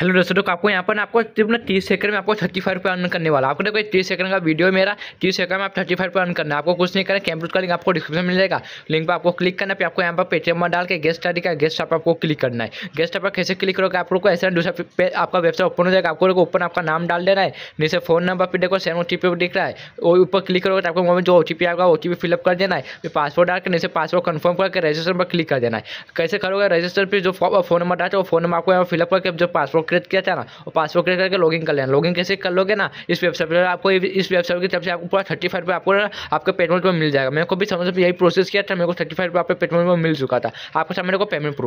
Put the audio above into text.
hello दोस्तों तो आपको यहाँ पर आपको सिर्फ ना तीस सेकंड में आपको थर्टी फाइव रुपये अर्न करने वाला आपको देखो तीस सेकंड का वीडियो मेरा तीस सेकंड में आप थर्टी फाइव रुपये अर्न करना आपको कुछ नहीं करना कैंप्यूट का लिंक आपको डिस्क्रिप्शन मिल जाएगा लिंक पर आपको क्लिक करना फिर आपको यहाँ पर पेटीएम में डाल के गेस्ट आदि का गेस्ट आप आपको क्लिक करना है गेस्ट आप कैसे क्लिक करोगे आप को ऐसा दूसरा आपका वेबसाइट ओपन हो जाएगा आपको ओपन आपका नाम डाल देना है नीचे फोन नंबर पर देखो सेम ओ टी पी दिख रहा है वो ऊपर क्लिक करोगे तो आपको मोबाइल जो ओ टी पी आएगा ओ टी पी फिलअप कर देना है फिर पासवर्ड डाल के नीचे पासवर्ड कन्फर्म करके रजिस्टर पर क्लिक कर देना है कैसे करोगे रजिस्टर पर जो फोन नंबर डाल वो फोन नंबर आपको यहाँ फिलअप करके जो पासवर्ड क्रिएट किया था ना और पासवर्ड क्रिएट करके लॉगिन कर लेना लॉगिन कैसे कर लोगे ना इस वेबसाइट पर आपको इस वेबसाइट की तरफ से आपको पूरा थर्टी फाइव आपको आपके पेमेंट पर मिल जाएगा मेरे को भी समझ में यही प्रोसेस किया था मेरे को थर्टी फाइव आपके आपका पेमेंट पर मिल चुका था आपके सामने को पेमेंट